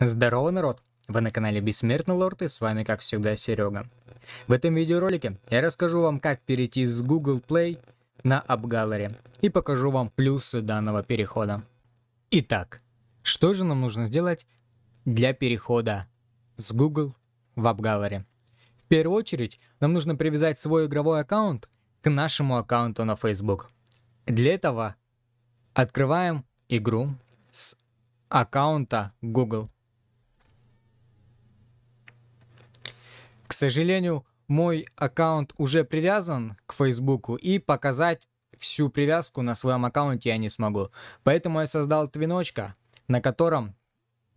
Здорово, народ! Вы на канале Бессмертный Лорд и с вами, как всегда, Серега. В этом видеоролике я расскажу вам, как перейти с Google Play на AppGallery, и покажу вам плюсы данного перехода. Итак, что же нам нужно сделать для перехода с Google в AppGallery? В первую очередь, нам нужно привязать свой игровой аккаунт к нашему аккаунту на Facebook. Для этого открываем игру с аккаунта Google К сожалению, мой аккаунт уже привязан к Фейсбуку и показать всю привязку на своем аккаунте я не смогу. Поэтому я создал твиночка, на котором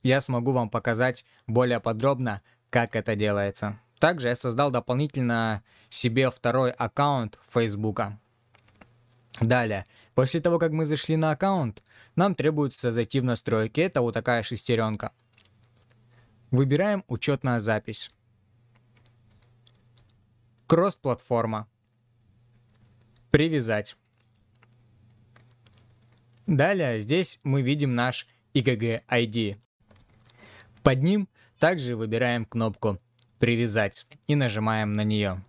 я смогу вам показать более подробно, как это делается. Также я создал дополнительно себе второй аккаунт Фейсбука. Далее, после того, как мы зашли на аккаунт, нам требуется зайти в настройки. Это вот такая шестеренка. Выбираем учетная запись. Кросс-платформа. Привязать. Далее здесь мы видим наш IGG ID. Под ним также выбираем кнопку «Привязать» и нажимаем на нее.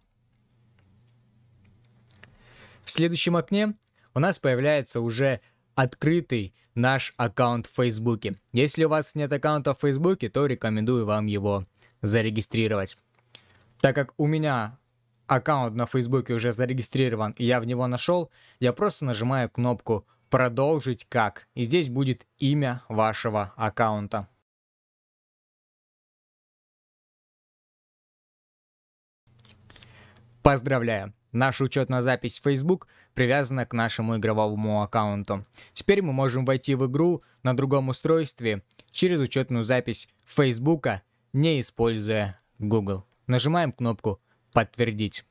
В следующем окне у нас появляется уже открытый наш аккаунт в Фейсбуке. Если у вас нет аккаунта в Фейсбуке, то рекомендую вам его зарегистрировать. Так как у меня аккаунт на Фейсбуке уже зарегистрирован и я в него нашел, я просто нажимаю кнопку «Продолжить как» и здесь будет имя вашего аккаунта. Поздравляю! Наша учетная запись в Facebook привязана к нашему игровому аккаунту. Теперь мы можем войти в игру на другом устройстве через учетную запись Facebook, не используя Google. Нажимаем кнопку Подтвердить.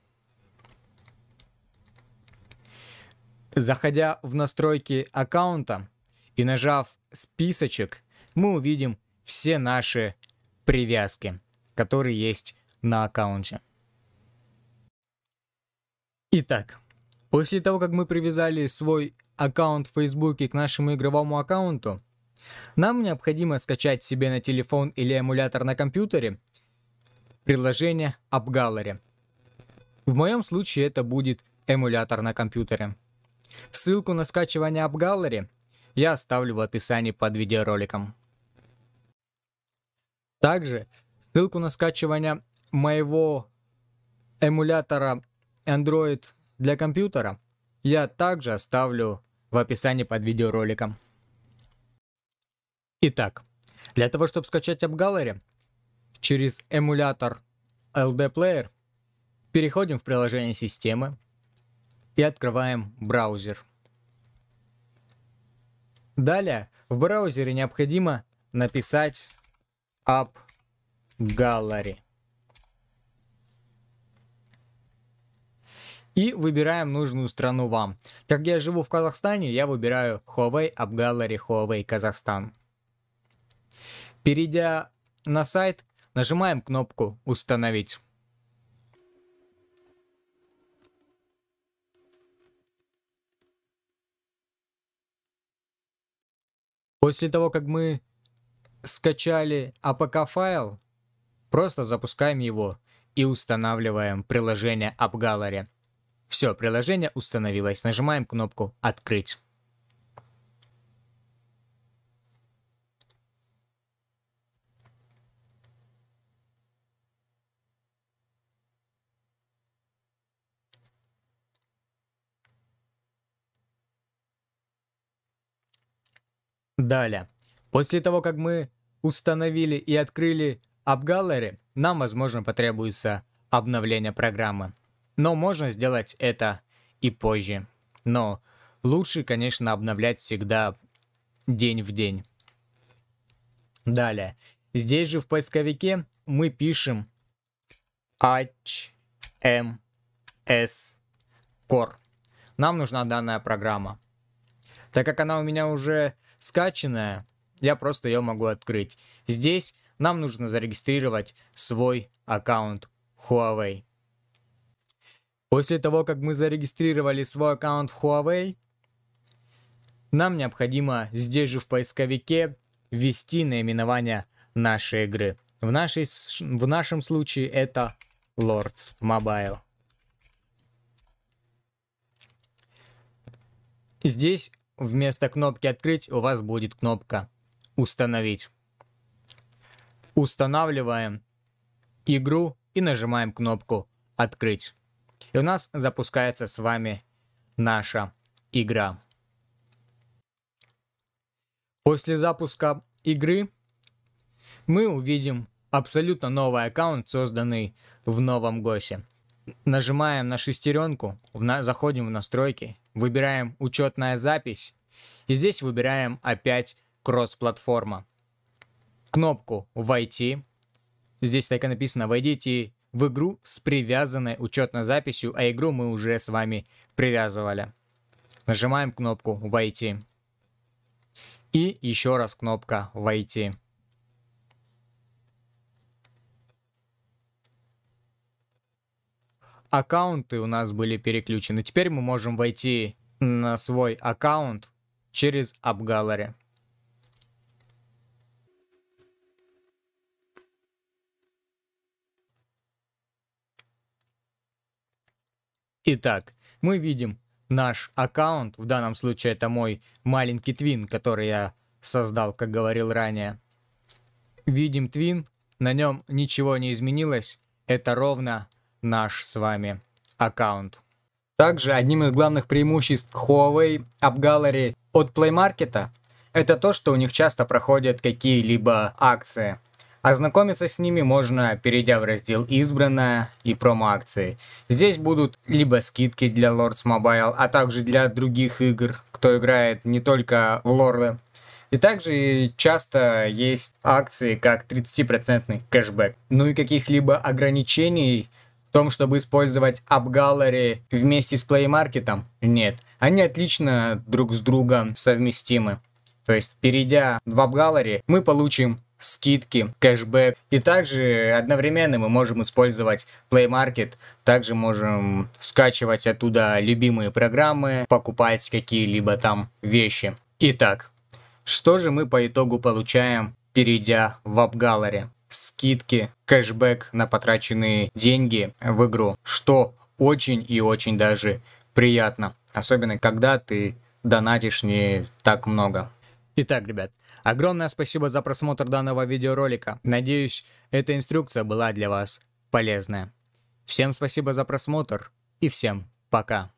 Заходя в настройки аккаунта и нажав списочек, мы увидим все наши привязки, которые есть на аккаунте. Итак, после того, как мы привязали свой аккаунт в Фейсбуке к нашему игровому аккаунту, нам необходимо скачать себе на телефон или эмулятор на компьютере приложение AppGallery – в моем случае это будет эмулятор на компьютере. Ссылку на скачивание AppGallery я оставлю в описании под видеороликом. Также ссылку на скачивание моего эмулятора Android для компьютера я также оставлю в описании под видеороликом. Итак, для того, чтобы скачать AppGallery через эмулятор LD Player – Переходим в приложение системы и открываем браузер. Далее в браузере необходимо написать App Gallery. И выбираем нужную страну вам. Так как я живу в Казахстане, я выбираю Huawei App Gallery Huawei Казахстан. Перейдя на сайт, нажимаем кнопку «Установить». После того, как мы скачали APK-файл, просто запускаем его и устанавливаем приложение AppGallery. Все, приложение установилось. Нажимаем кнопку «Открыть». Далее. После того, как мы установили и открыли AppGallery, нам, возможно, потребуется обновление программы. Но можно сделать это и позже. Но лучше, конечно, обновлять всегда день в день. Далее. Здесь же в поисковике мы пишем HMS Core. Нам нужна данная программа. Так как она у меня уже скачанная, я просто ее могу открыть. Здесь нам нужно зарегистрировать свой аккаунт Huawei. После того, как мы зарегистрировали свой аккаунт Huawei, нам необходимо здесь же в поисковике ввести наименование нашей игры. В, нашей, в нашем случае это Lords Mobile. Здесь Вместо кнопки «Открыть» у вас будет кнопка «Установить». Устанавливаем игру и нажимаем кнопку «Открыть». И у нас запускается с вами наша игра. После запуска игры мы увидим абсолютно новый аккаунт, созданный в новом ГОСе. Нажимаем на шестеренку, в на... заходим в настройки Выбираем учетная запись. И здесь выбираем опять кросс-платформа. Кнопку «Войти». Здесь так и написано «Войдите в игру с привязанной учетной записью», а игру мы уже с вами привязывали. Нажимаем кнопку «Войти». И еще раз кнопка «Войти». аккаунты у нас были переключены. Теперь мы можем войти на свой аккаунт через AppGallery. Итак, мы видим наш аккаунт, в данном случае это мой маленький твин, который я создал, как говорил ранее. Видим твин, на нем ничего не изменилось, это ровно наш с вами аккаунт. Также одним из главных преимуществ Huawei AppGallery от Play Market это то, что у них часто проходят какие-либо акции. Ознакомиться с ними можно, перейдя в раздел «Избранное» и «Промо-акции». Здесь будут либо скидки для Lords Mobile, а также для других игр, кто играет не только в лорды. И также часто есть акции, как 30% кэшбэк. Ну и каких-либо ограничений – в том, чтобы использовать App вместе с Play Market? Нет. Они отлично друг с другом совместимы. То есть, перейдя в App мы получим скидки, кэшбэк. И также одновременно мы можем использовать Play Market, также можем скачивать оттуда любимые программы, покупать какие-либо там вещи. Итак, что же мы по итогу получаем, перейдя в AppGallery? скидки, кэшбэк на потраченные деньги в игру, что очень и очень даже приятно, особенно когда ты донатишь не так много. Итак, ребят, огромное спасибо за просмотр данного видеоролика. Надеюсь, эта инструкция была для вас полезная. Всем спасибо за просмотр и всем пока.